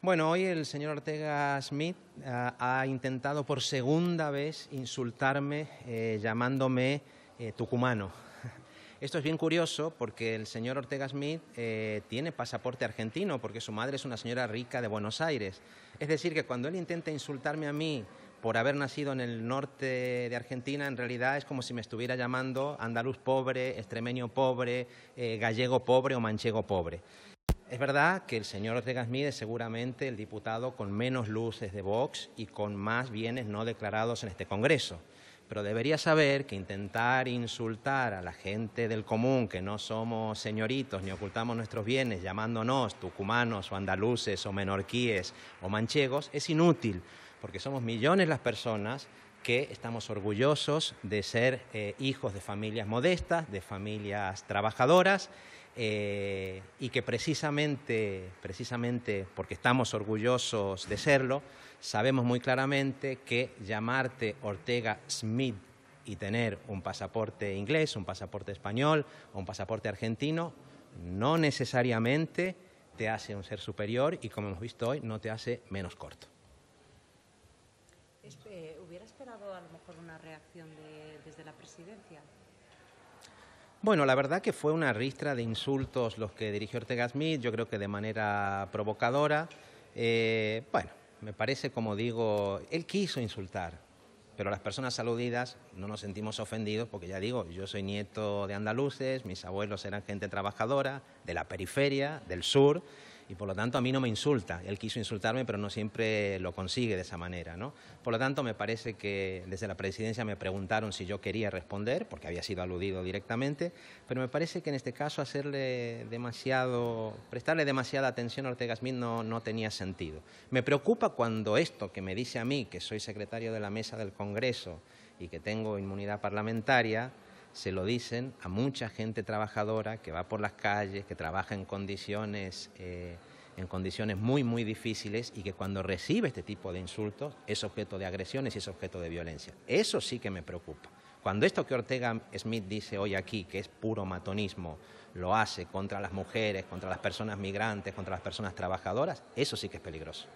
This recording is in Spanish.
Bueno, hoy el señor Ortega Smith ah, ha intentado por segunda vez insultarme eh, llamándome eh, tucumano. Esto es bien curioso porque el señor Ortega Smith eh, tiene pasaporte argentino porque su madre es una señora rica de Buenos Aires. Es decir, que cuando él intenta insultarme a mí por haber nacido en el norte de Argentina, en realidad es como si me estuviera llamando andaluz pobre, extremeño pobre, gallego pobre o manchego pobre. Es verdad que el señor Ortega Smith es seguramente el diputado con menos luces de Vox y con más bienes no declarados en este Congreso, pero debería saber que intentar insultar a la gente del común, que no somos señoritos ni ocultamos nuestros bienes llamándonos tucumanos o andaluces o menorquíes o manchegos, es inútil, porque somos millones las personas que estamos orgullosos de ser eh, hijos de familias modestas, de familias trabajadoras, eh, y que precisamente, precisamente porque estamos orgullosos de serlo, sabemos muy claramente que llamarte Ortega Smith y tener un pasaporte inglés, un pasaporte español o un pasaporte argentino no necesariamente te hace un ser superior y como hemos visto hoy no te hace menos corto. ¿Hubiera esperado a lo mejor una reacción desde la presidencia? Bueno, la verdad que fue una ristra de insultos los que dirigió Ortega Smith, yo creo que de manera provocadora. Eh, bueno, me parece, como digo, él quiso insultar, pero las personas aludidas no nos sentimos ofendidos porque ya digo, yo soy nieto de andaluces, mis abuelos eran gente trabajadora, de la periferia, del sur, y por lo tanto a mí no me insulta. Él quiso insultarme, pero no siempre lo consigue de esa manera. ¿no? Por lo tanto, me parece que desde la presidencia me preguntaron si yo quería responder, porque había sido aludido directamente, pero me parece que en este caso hacerle demasiado, prestarle demasiada atención a Ortega Smith no, no tenía sentido. Me preocupa cuando esto que me dice a mí, que soy secretario de la mesa del Congreso y que tengo inmunidad parlamentaria, se lo dicen a mucha gente trabajadora que va por las calles, que trabaja en condiciones, eh, en condiciones muy, muy difíciles y que cuando recibe este tipo de insultos es objeto de agresiones y es objeto de violencia. Eso sí que me preocupa. Cuando esto que Ortega Smith dice hoy aquí, que es puro matonismo, lo hace contra las mujeres, contra las personas migrantes, contra las personas trabajadoras, eso sí que es peligroso.